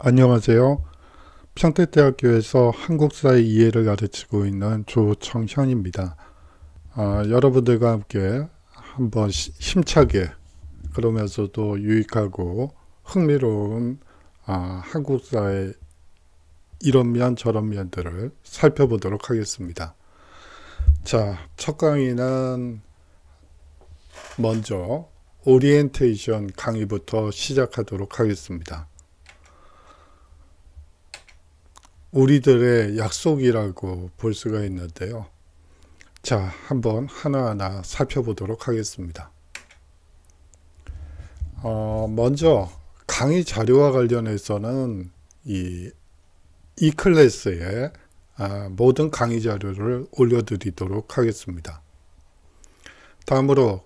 안녕하세요. 평택대학교에서 한국사의 이해를 가르치고 있는 조청현입니다. 아, 여러분들과 함께 한번 힘차게 그러면서도 유익하고 흥미로운 아, 한국사의 이런 면 저런 면들을 살펴보도록 하겠습니다. 자, 첫 강의는 먼저 오리엔테이션 강의부터 시작하도록 하겠습니다. 우리들의 약속이라고 볼 수가 있는데요. 자, 한번 하나하나 살펴보도록 하겠습니다. 어, 먼저 강의 자료와 관련해서는 이 이클래스에 아, 모든 강의 자료를 올려드리도록 하겠습니다. 다음으로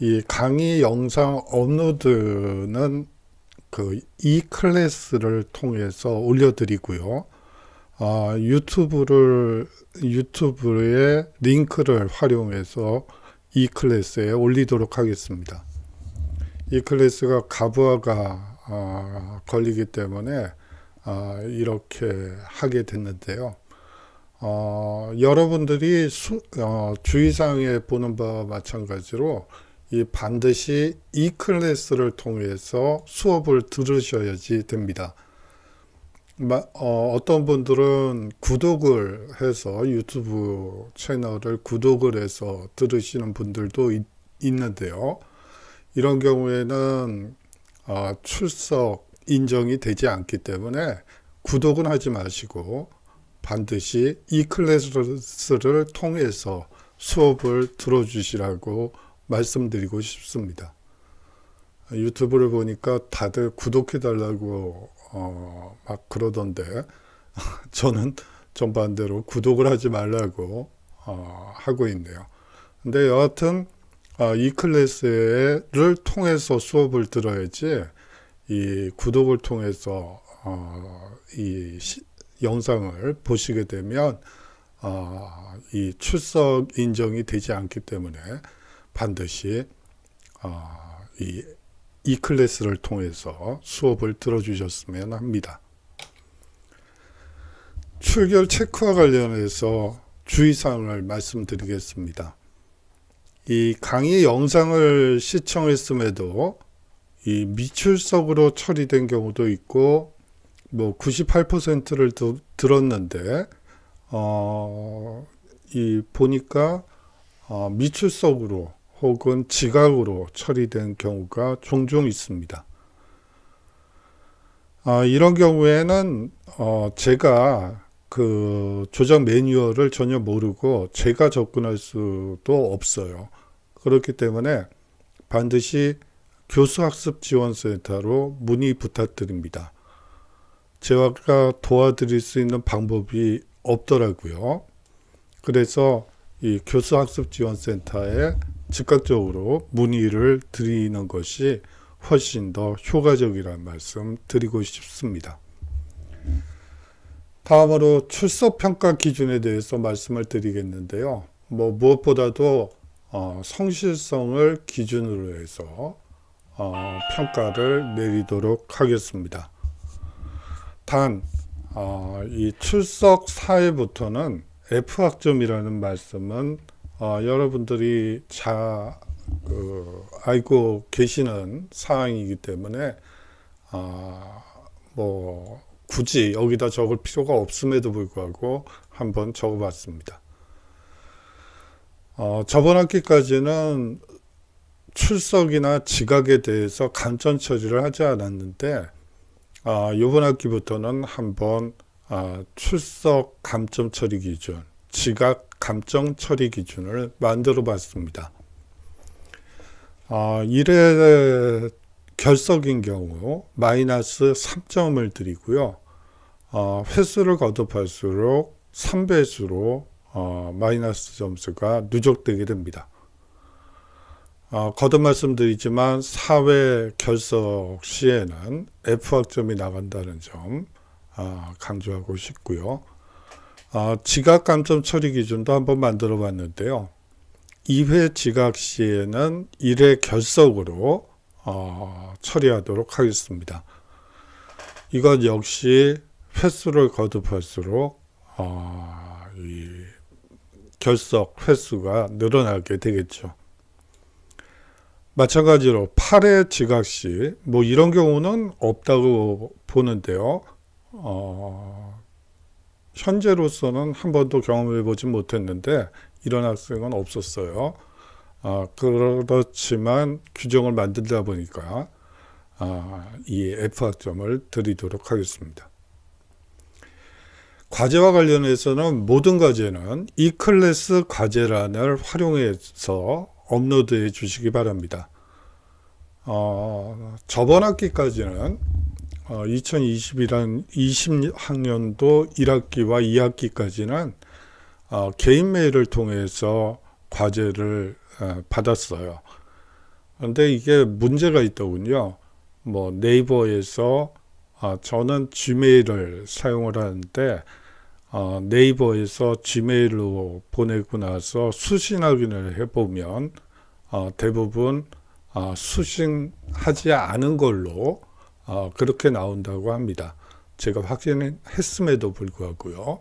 이 강의 영상 업로드는 그 이클래스를 통해서 올려드리고요. 어, 유튜브를 유튜브의 링크를 활용해서 이 클래스에 올리도록 하겠습니다. 이 클래스가 가부하가 어, 걸리기 때문에 어, 이렇게 하게 됐는데요. 어, 여러분들이 수, 어, 주의사항에 보는 바와 마찬가지로 이 반드시 이 클래스를 통해서 수업을 들으셔야지 됩니다. 어, 떤 분들은 구독을 해서 유튜브 채널을 구독을 해서 들으시는 분들도 있, 는데요 이런 경우에는 어, 출석 인정이 되지 않기 때문에 구독은 하지 마시고 반드시 이 클래스를 통해서 수업을 들어주시라고 말씀드리고 싶습니다. 유튜브를 보니까 다들 구독해달라고 어, 막 그러던데 저는 전반대로 구독을 하지 말라고 어, 하고 있네요. 근데 여하튼 어, 이 클래스를 통해서 수업을 들어야지 이 구독을 통해서 어, 이 시, 영상을 보시게 되면 어, 이 출석 인정이 되지 않기 때문에 반드시 어, 이이 클래스를 통해서 수업을 들어주셨으면 합니다. 출결 체크와 관련해서 주의사항을 말씀드리겠습니다. 이 강의 영상을 시청했음에도 이 미출석으로 처리된 경우도 있고 뭐 98%를 들었는데 어, 이 보니까 어, 미출석으로 혹은 지각으로 처리된 경우가 종종 있습니다. 아, 이런 경우에는 어, 제가 그 조작 매뉴얼을 전혀 모르고 제가 접근할 수도 없어요. 그렇기 때문에 반드시 교수학습지원센터로 문의 부탁드립니다. 제가 도와드릴 수 있는 방법이 없더라고요. 그래서 이 교수학습지원센터에 즉각적으로 문의를 드리는 것이 훨씬 더 효과적이라는 말씀 드리고 싶습니다. 다음으로 출석평가 기준에 대해서 말씀을 드리겠는데요. 뭐 무엇보다도 어, 성실성을 기준으로 해서 어, 평가를 내리도록 하겠습니다. 단, 어, 이 출석 사회부터는 F학점이라는 말씀은 어, 여러분들이 잘 그, 알고 계시는 사항이기 때문에 아, 뭐 굳이 여기다 적을 필요가 없음에도 불구하고 한번 적어봤습니다. 어, 저번 학기까지는 출석이나 지각에 대해서 간접 처리를 하지 않았는데 아, 이번 학기부터는 한번 아, 출석 감점 처리 기준, 지각 감정 처리 기준을 만들어 봤습니다. 어, 아, 1회 결석인 경우 마이너스 3점을 드리고요. 어, 횟수를 거듭할수록 3배수로 어, 아, 마이너스 점수가 누적되게 됩니다. 어, 거듭 말씀드리지만 사회 결석 시에는 F학점이 나간다는 점 어, 강조하고 싶고요. 어, 지각 감점 처리 기준도 한번 만들어 봤는데요. 2회 지각 시에는 1회 결석으로 어, 처리하도록 하겠습니다. 이건 역시 횟수를 거듭할수록 어, 결석 횟수가 늘어나게 되겠죠. 마찬가지로 8회 지각 시, 뭐 이런 경우는 없다고 보는데요. 어, 현재로서는 한 번도 경험해 보지 못했는데 이런 학생은 없었어요. 아, 그렇지만 규정을 만들다 보니까 아, 이 F학점을 드리도록 하겠습니다. 과제와 관련해서는 모든 과제는 이 클래스 과제란을 활용해서 업로드해 주시기 바랍니다. 어, 저번 학기까지는 2021한 어, 20학년도 1학기와 2학기까지는 어, 개인 메일을 통해서 과제를 어, 받았어요. 그런데 이게 문제가 있더군요. 뭐 네이버에서 저는 지메일을 사용을 하는데 네이버에서 지메일로 보내고 나서 수신 확인을 해보면 대부분 수신하지 않은 걸로 어, 그렇게 나온다고 합니다. 제가 확인했음에도 불구하고요.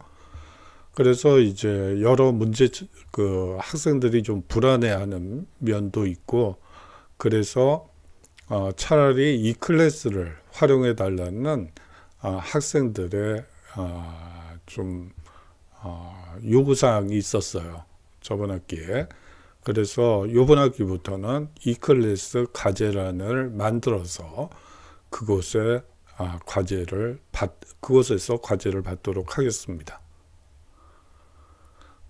그래서 이제 여러 문제 그 학생들이 좀 불안해하는 면도 있고 그래서 어, 차라리 이 클래스를 활용해 달라는 어, 아, 학생들의 어, 좀 어, 요구사항이 있었어요. 저번 학기에. 그래서 요번 학기부터는 이 클래스 가제란을 만들어서 그곳에 아, 과제를 받, 그곳에서 과제를 받도록 하겠습니다.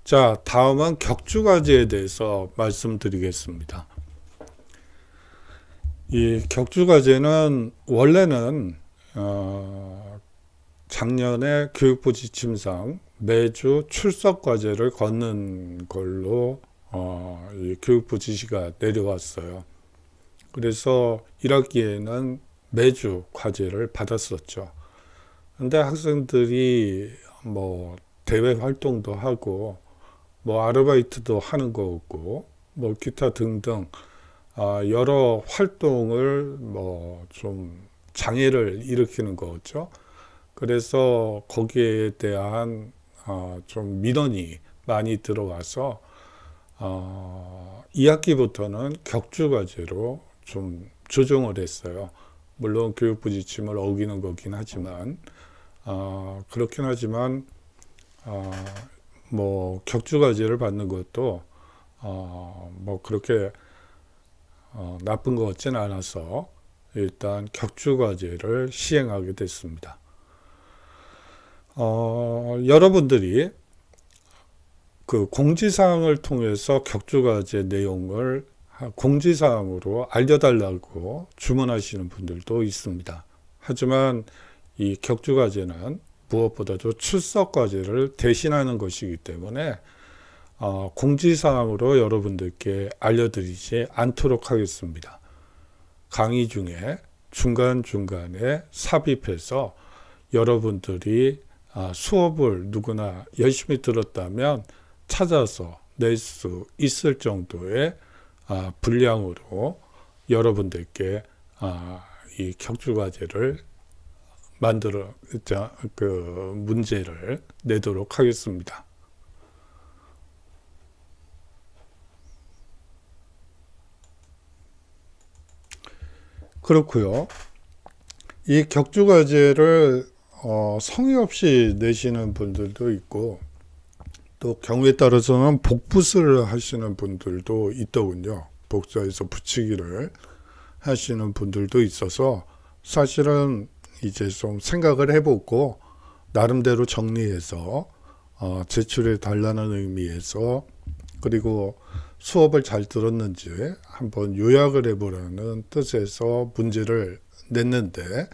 자, 다음은 격주 과제에 대해서 말씀드리겠습니다. 이 격주 과제는 원래는 어, 작년에 교육부 지침상 매주 출석 과제를 걷는 걸로 어, 교육부 지시가 내려왔어요. 그래서 1학기에는 매주 과제를 받았었죠. 근데 학생들이 뭐 대외 활동도 하고 뭐 아르바이트도 하는 거고 뭐 기타 등등 아 여러 활동을 뭐 좀 장애를 일으키는 거죠. 그래서 거기에 대한 어, 좀 민원이 많이 들어와서 어, 아, 2학기부터는 격주 과제로 좀 조정을 했어요. 물론 교육부 지침을 어기는 거긴 하지만 어, 그렇긴 하지만 어, 뭐 격주과제를 받는 것도 어, 뭐 그렇게 어, 나쁜 것 같진 않아서 일단 격주과제를 시행하게 됐습니다. 어, 여러분들이 그 공지사항을 통해서 격주과제 내용을 공지사항으로 알려달라고 주문하시는 분들도 있습니다. 하지만 이 격주과제는 무엇보다도 출석과제를 대신하는 것이기 때문에 어, 공지사항으로 여러분들께 알려드리지 않도록 하겠습니다. 강의 중에 중간중간에 삽입해서 여러분들이 아, 수업을 누구나 열심히 들었다면 찾아서 낼 수 있을 정도의 아, 분량으로 여러분들께 아, 이 격주 과제를 만들어 그 문제를 내도록 하겠습니다. 그렇고요. 이 격주 과제를 어, 성의 없이 내시는 분들도 있고 또 경우에 따라서는 복붙을 하시는 분들도 있더군요. 복사해서 붙이기를 하시는 분들도 있어서 사실은 이제 좀 생각을 해보고 나름대로 정리해서 어, 제출해 달라는 의미에서 그리고 수업을 잘 들었는지 한번 요약을 해보라는 뜻에서 문제를 냈는데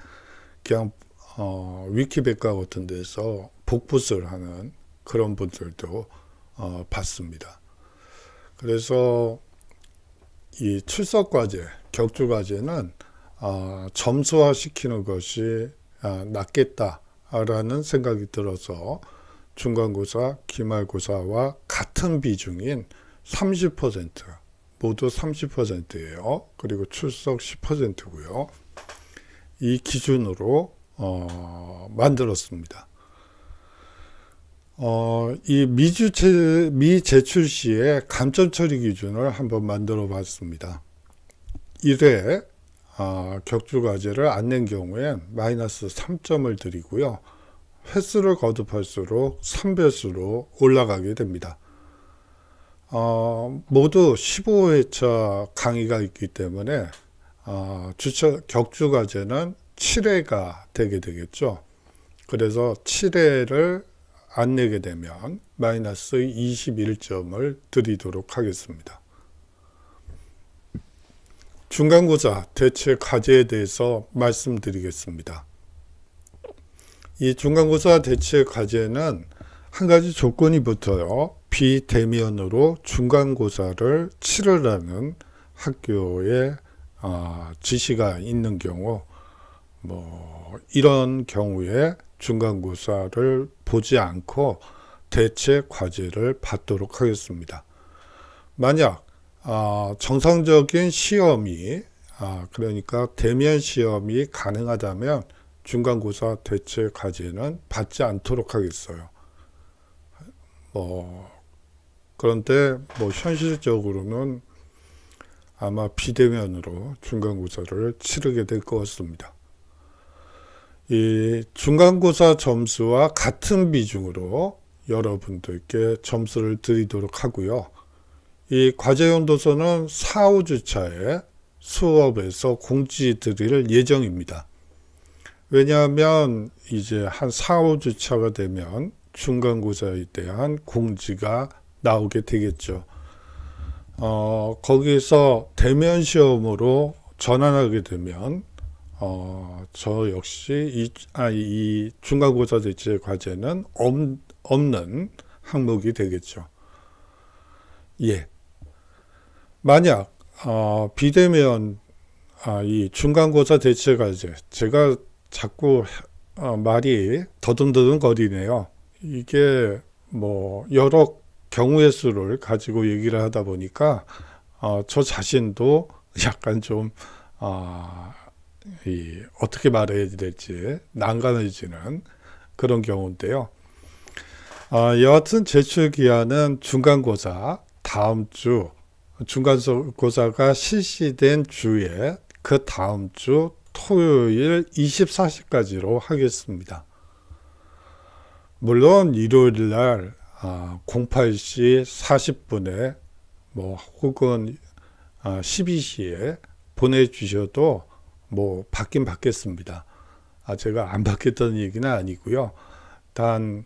그냥 어, 위키백과 같은 데서 복붙을 하는 그런 분들도 어, 봤습니다. 그래서 이 출석 과제, 격주 과제는 어, 점수화 시키는 것이 아, 낫겠다라는 생각이 들어서 중간고사, 기말고사와 같은 비중인 30% 모두 30%예요. 그리고 출석 10%고요. 이 기준으로 어, 만들었습니다. 어, 이 미주체, 미제출 시의 감점 처리 기준을 한번 만들어 봤습니다. 1회 어, 아, 격주 과제를 안 낸 경우엔 마이너스 3점을 드리고요. 횟수를 거듭할수록 3배수로 올라가게 됩니다. 어, 모두 15회차 강의가 있기 때문에 어, 아, 주차, 격주 과제는 7회가 되게 되겠죠. 그래서 7회를 안 내게 되면 마이너스 21점을 드리도록 하겠습니다. 중간고사 대체 과제에 대해서 말씀드리겠습니다. 이 중간고사 대체 과제는 한 가지 조건이 붙어요. 비대면으로 중간고사를 치르라는 학교의 어, 지시가 있는 경우 뭐 이런 경우에 중간고사를 보지 않고 대체 과제를 받도록 하겠습니다. 만약 어, 정상적인 시험이 아, 그러니까 대면 시험이 가능하다면 중간고사 대체 과제는 받지 않도록 하겠어요. 뭐 그런데 뭐 현실적으로는 아마 비대면으로 중간고사를 치르게 될 것 같습니다. 이 중간고사 점수와 같은 비중으로 여러분들께 점수를 드리도록 하고요. 이 과제용 도서는 4, 5주차에 수업에서 공지 드릴 예정입니다. 왜냐하면 이제 한 4, 5주차가 되면 중간고사에 대한 공지가 나오게 되겠죠. 어, 거기서 대면 시험으로 전환하게 되면 어, 저 역시 이, 아, 이 중간고사 대체 과제는 없, 없는 항목이 되겠죠. 예. 만약 어, 비대면 아, 이 중간고사 대체 과제 제가 자꾸 어, 말이 더듬더듬 거리네요. 이게 뭐 여러 경우의 수를 가지고 얘기를 하다 보니까 어, 저 자신도 약간 좀 어, 이 어떻게 말해야 될지 난간해지는 그런 경우인데요. 어, 여하튼 제출 기한은 중간고사 다음 주 중간고사가 실시된 주에 그 다음 주 토요일 24시까지로 하겠습니다. 물론 일요일 날 아, 08시 40분에 뭐 혹은 아, 12시에 보내주셔도 뭐 받긴 받겠습니다 아, 제가 안바뀌다는 얘기는 아니고요. 단,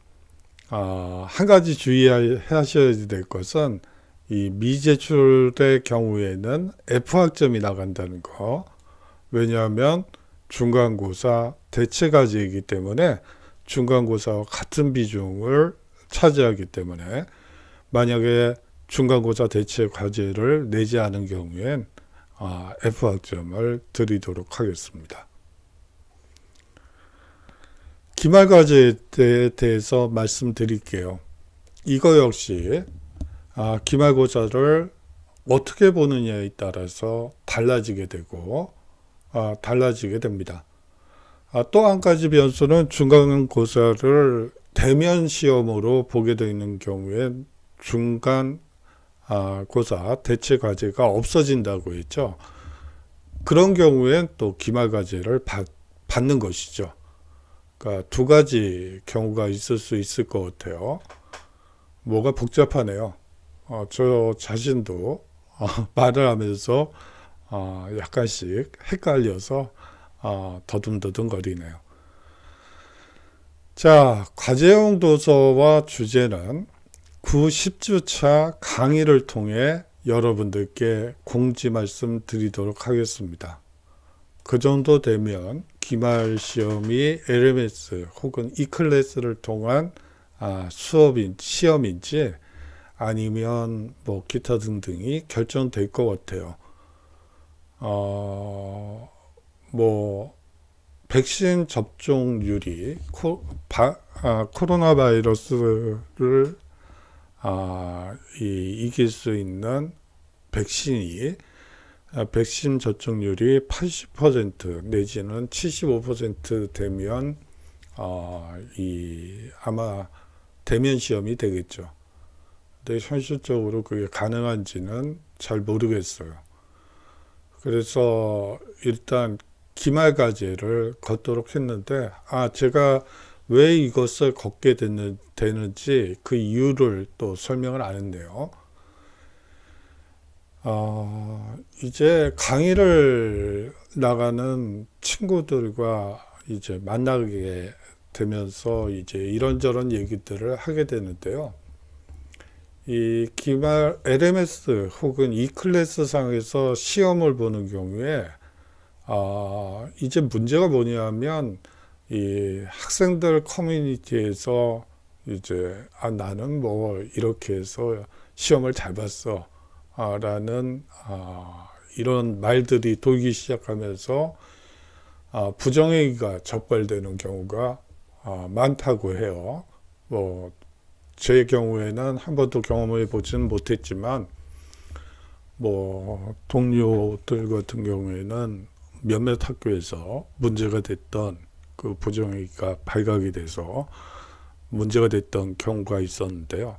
어, 가지 주의하셔야 될 것은 이 미제출의 경우에는 F학점이 나간다는 거. 왜냐하면 중간고사 대체 과제이기 때문에 중간고사와 같은 비중을 차지하기 때문에 만약에 중간고사 대체 과제를 내지 않은 경우엔 아, F학점을 드리도록 하겠습니다. 기말과제에 대해서 말씀드릴게요. 이거 역시 아, 기말고사를 어떻게 보느냐에 따라서 달라지게 되고 아, 달라지게 됩니다. 또 한 가지 변수는 중간고사를 대면 시험으로 보게 되는 경우에 중간 아, 고사 대체 과제가 없어진다고 했죠. 그런 경우엔 또 기말 과제를 받, 받는 것이죠. 그러니까 두 가지 경우가 있을 수 있을 것 같아요. 뭐가 복잡하네요. 어, 저 자신도 어, 말을 하면서 어, 약간씩 헷갈려서 어, 더듬더듬 거리네요. 자, 과제용 도서와 주제는 9, 10주차 강의를 통해 여러분들께 공지 말씀 드리도록 하겠습니다. 그 정도 되면 기말 시험이 LMS 혹은 E클래스를 통한 아, 수업인 시험인지 아니면 뭐 기타 등등이 결정될 것 같아요. 어, 뭐 백신 접종률이 코, 바, 아, 코로나 바이러스를 아, 이, 이길 수 있는 백신이 아, 백신 접종률이 80% 내지는 75% 되면 어, 이 아마 대면 시험이 되겠죠. 근데 현실적으로 그게 가능한지는 잘 모르겠어요. 그래서 일단 기말과제를 걷도록 했는데 아 제가 왜 이것을 걷게 되는, 되는지 그 이유를 또 설명을 하는데요. 어, 이제 강의를 나가는 친구들과 이제 만나게 되면서 이제 이런저런 얘기들을 하게 되는데요. 이 기말 LMS 혹은 E클래스 상에서 시험을 보는 경우에 어, 이제 문제가 뭐냐면 이 학생들 커뮤니티에서 이제 아 나는 뭐 이렇게 해서 시험을 잘 봤어 아, 라는 아, 이런 말들이 돌기 시작하면서 아, 부정행위가 적발되는 경우가 아, 많다고 해요. 뭐 제 경우에는 한 번도 경험해 보지는 못했지만 뭐 동료들 같은 경우에는 몇몇 학교에서 문제가 됐던 그 부정행위가 발각이 돼서 문제가 됐던 경우가 있었는데요.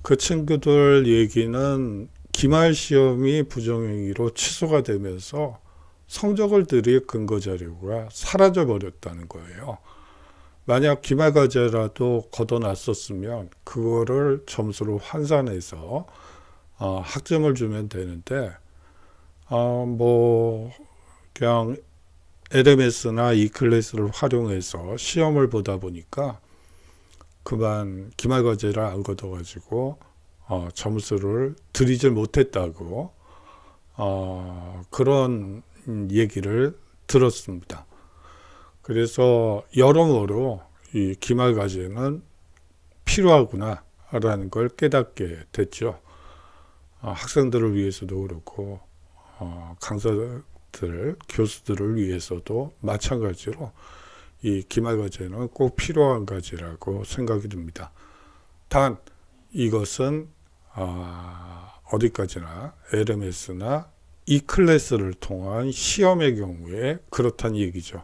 그 친구들 얘기는 기말 시험이 부정행위로 취소가 되면서 성적을 들일 근거 자료가 사라져 버렸다는 거예요. 만약 기말 과제라도 걷어놨었으면 그거를 점수로 환산해서 어, 학점을 주면 되는데 어, 뭐 그냥 LMS나 이클래스를 활용해서 시험을 보다 보니까 그만 기말 과제를 안 걷어가지고 어, 점수를 드리지 못했다고 어, 그런 얘기를 들었습니다. 그래서 여러모로 이 기말 과제는 필요하구나라는 걸 깨닫게 됐죠. 어, 학생들을 위해서도 그렇고 어, 강사 학생들, 교수들을 위해서도 마찬가지로 이 기말 과제는 꼭 필요한 과제라고 생각이 듭니다. 단 이것은 아, 어디까지나 LMS나 이 클래스를 통한 시험의 경우에 그렇다는 얘기죠.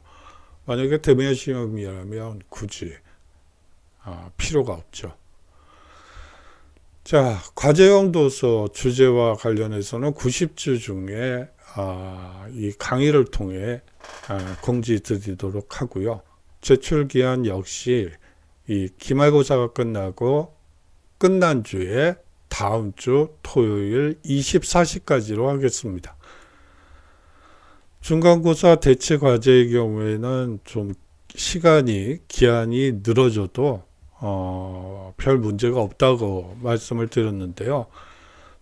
만약에 대면 시험이라면 굳이 아, 필요가 없죠. 자, 과제형 도서 주제와 관련해서는 90주 중에 아, 이 강의를 통해 아, 공지드리도록 하고요. 제출 기한 역시 이 기말고사가 끝나고 끝난 주에 다음 주 토요일 24시까지로 하겠습니다. 중간고사 대체 과제의 경우에는 좀 시간이 기한이 늘어져도 어, 별 문제가 없다고 말씀을 드렸는데요.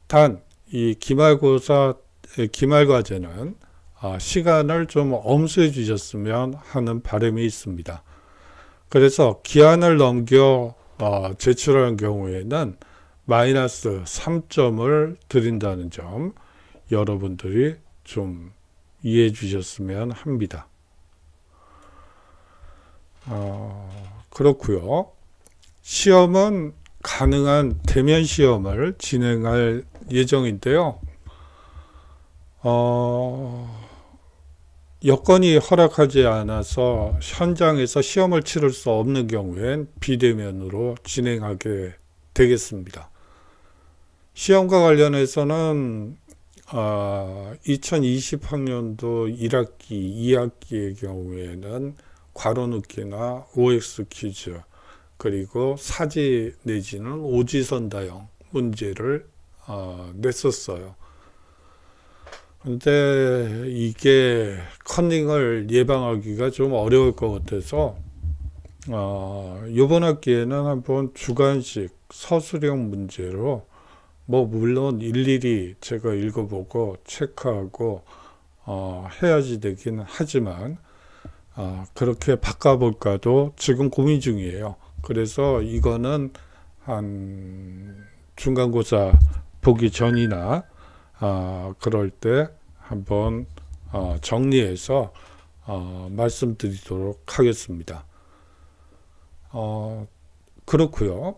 단 이 기말고사 기말 과제는 아, 시간을 좀 엄수해 주셨으면 하는 바람이 있습니다. 그래서 기한을 넘겨 어, 제출한 경우에는 마이너스 3점을 드린다는 점 여러분들이 좀 이해해 주셨으면 합니다. 어, 그렇고요. 시험은 가능한 대면 시험을 진행할 예정인데요. 어, 여건이 허락하지 않아서 현장에서 시험을 치를 수 없는 경우엔 비대면으로 진행하게 되겠습니다. 시험과 관련해서는 어, 아, 2020학년도 1학기, 2학기의 경우에는 과로늦기나 OX 퀴즈 그리고 사지 내지는 오지선다형 문제를 어, 냈었어요. 근데 이게 컨닝을 예방하기가 좀 어려울 것 같아서 어, 이번 학기에는 한번 주간식 서술형 문제로 뭐 물론 일일이 제가 읽어보고 체크하고 어, 해야지 되기 하지만 어, 그렇게 바꿔볼까도 지금 고민 중이에요. 그래서 이거는 한 중간고사 보기 전이나 어, 그럴 때 한번 어, 정리해서 어, 말씀드리도록 하겠습니다. 어, 그렇고요.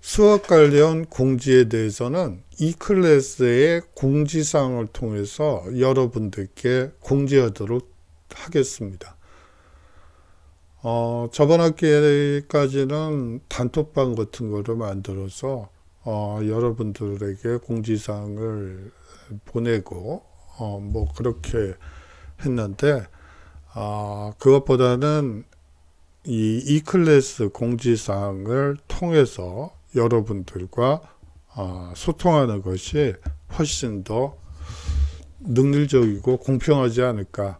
수업 관련 공지에 대해서는 이 클래스의 공지사항을 통해서 여러분들께 공지하도록 하겠습니다. 어, 저번 학기까지는 단톡방 같은 거를 만들어서 어, 여러분들에게 공지사항을 보내고 어, 뭐 그렇게 했는데 어, 그것보다는 이 이클래스 공지사항을 통해서 여러분들과 어, 소통하는 것이 훨씬 더 능률적이고 공평하지 않을까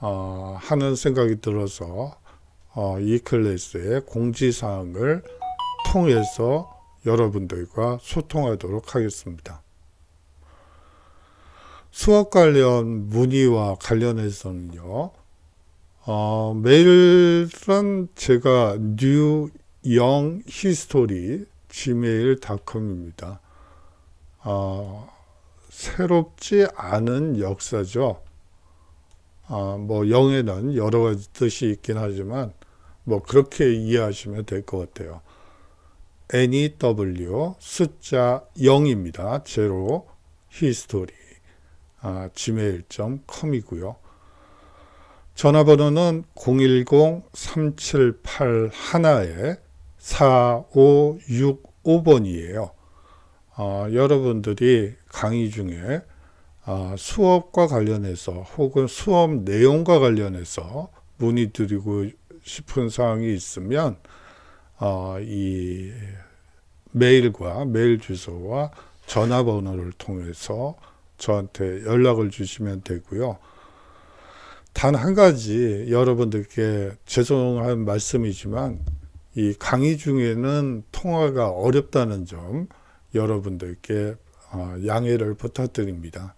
어, 하는 생각이 들어서 어, 이클래스의 공지사항을 통해서 여러분들과 소통하도록 하겠습니다. 수업 관련 문의와 관련해서는요. 어, 메일은 제가 newyounghistory gmail.com입니다. 어, 새롭지 않은 역사죠. 어, 뭐 영에는 여러 가지 뜻이 있긴 하지만 뭐 그렇게 이해하시면 될 것 같아요. NEW 숫자 0입니다. 제로 히스토리 아, gmail.com이고요. 전화번호는 010-3781-4565번이에요. 어, 아, 여러분들이 강의 중에 어, 수업과 관련해서 혹은 수업 내용과 관련해서 문의드리고 싶은 사항이 있으면 어, 이 메일과 메일 주소와 전화번호를 통해서 저한테 연락을 주시면 되고요. 단 한 가지 여러분들께 죄송한 말씀이지만 이 강의 중에는 통화가 어렵다는 점 여러분들께 어, 양해를 부탁드립니다.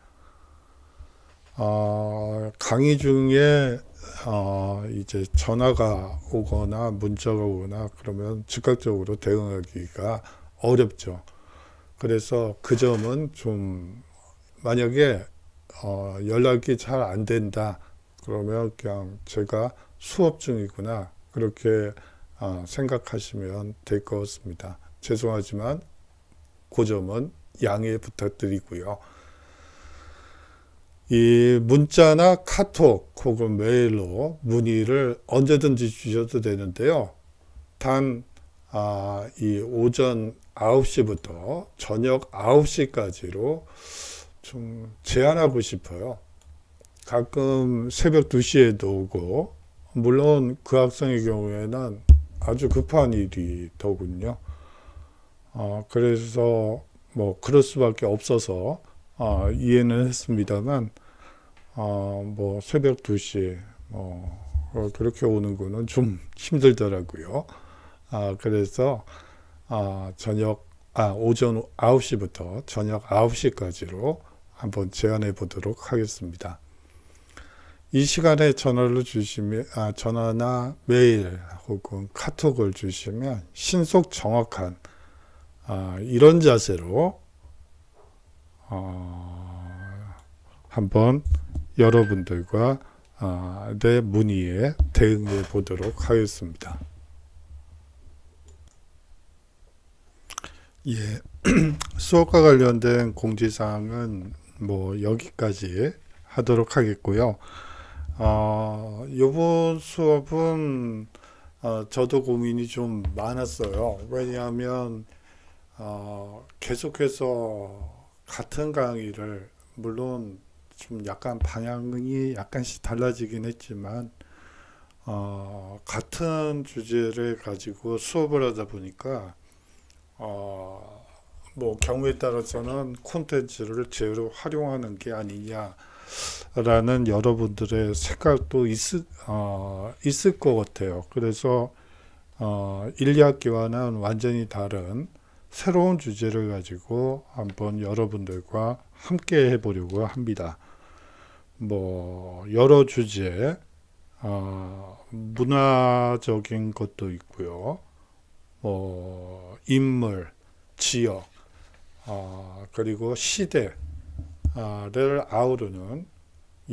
어, 강의 중에 어, 이제 전화가 오거나 문자가 오거나 그러면 즉각적으로 대응하기가 어렵죠. 그래서 그 점은 좀 만약에 어, 연락이 잘 안 된다 그러면 그냥 제가 수업 중이구나 그렇게 어, 생각하시면 될 것 같습니다. 죄송하지만 그 점은 양해 부탁드리고요. 이 문자나 카톡 혹은 메일로 문의를 언제든지 주셔도 되는데요. 단이 아, 오전 9시부터 저녁 9시까지로 좀 제한하고 싶어요. 가끔 새벽 2시에도 오고 물론 그 학생의 경우에는 아주 급한 일이더군요. 어, 그래서 뭐 그럴 수밖에 없어서 어, 이해는 했습니다만 어, 뭐 새벽 2시 뭐 어, 그렇게 오는 거는 좀 힘들더라고요. 아, 그래서 아, 저녁 아, 오전 9시부터 저녁 9시까지로 한번 제안해 보도록 하겠습니다. 이 시간에 전화를 주시면 아, 전화나 메일 혹은 카톡을 주시면 신속 정확한 아, 이런 자세로 어, 한번 여러분들과 아, 내 문의에 대응해 보도록 하겠습니다. 예, 수업과 관련된 공지사항은 뭐 여기까지 하도록 하겠고요. 어, 이번 수업은 어, 저도 고민이 좀 많았어요. 왜냐하면 어, 계속해서 같은 강의를 물론 좀 약간 방향이 약간씩 달라지긴 했지만 어, 같은 주제를 가지고 수업을 하다 보니까 어, 뭐 경우에 따라서는 콘텐츠를 제대로 활용하는 게 아니냐라는 여러분들의 생각도 있, 어, 있을 것 같아요. 그래서 어, 1, 2학기와는 완전히 다른 새로운 주제를 가지고 한번 여러분들과 함께 해보려고 합니다. 뭐 여러 주제 어, 문화적인 것도 있고요. 뭐 인물, 지역, 어, 그리고 시대를 아우르는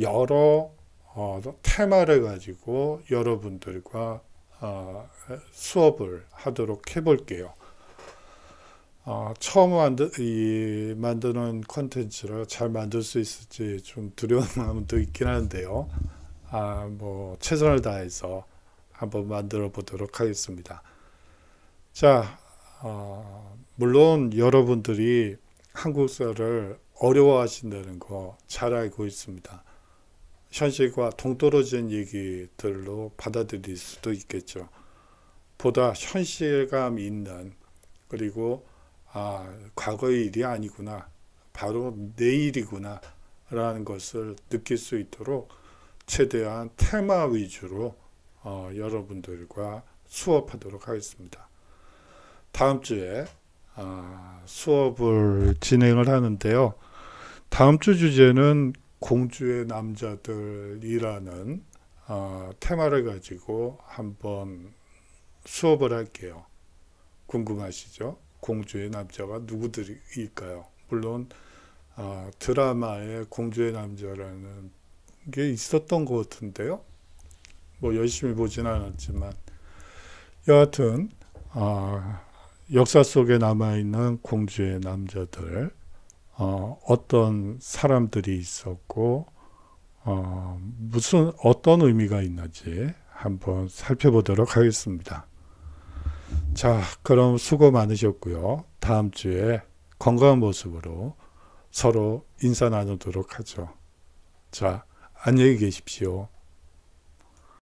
여러 어, 테마를 가지고 여러분들과 어, 수업을 하도록 해볼게요. 어, 처음 만드, 이, 만드는 콘텐츠를 잘 만들 수 있을지 좀 두려운 마음도 있긴 한데요. 아, 뭐, 최선을 다해서 한번 만들어 보도록 하겠습니다. 자, 어, 물론 여러분들이 한국사를 어려워하신다는 거 잘 알고 있습니다. 현실과 동떨어진 얘기들로 받아들일 수도 있겠죠. 보다 현실감 있는 그리고 아, 과거의 일이 아니구나. 바로 내일이구나. 라는 것을 느낄 수 있도록 최대한 테마 위주로 어, 여러분들과 수업하도록 하겠습니다. 다음 주에 어, 수업을 진행을 하는데요. 다음 주 주제는 공주의 남자들이라는 어, 테마를 가지고 한번 수업을 할게요. 궁금하시죠? 공주의 남자가 누구들일까요? 물론 아, 드라마에 공주의 남자라는 게 있었던 것 같은데요. 뭐 열심히 보진 않았지만 여하튼 아, 역사 속에 남아있는 공주의 남자들 어, 어떤 사람들이 있었고 어, 무슨 어떤 의미가 있는지 한번 살펴보도록 하겠습니다. 자, 그럼 수고 많으셨고요. 다음 주에 건강한 모습으로 서로 인사 나누도록 하죠. 자, 안녕히 계십시오.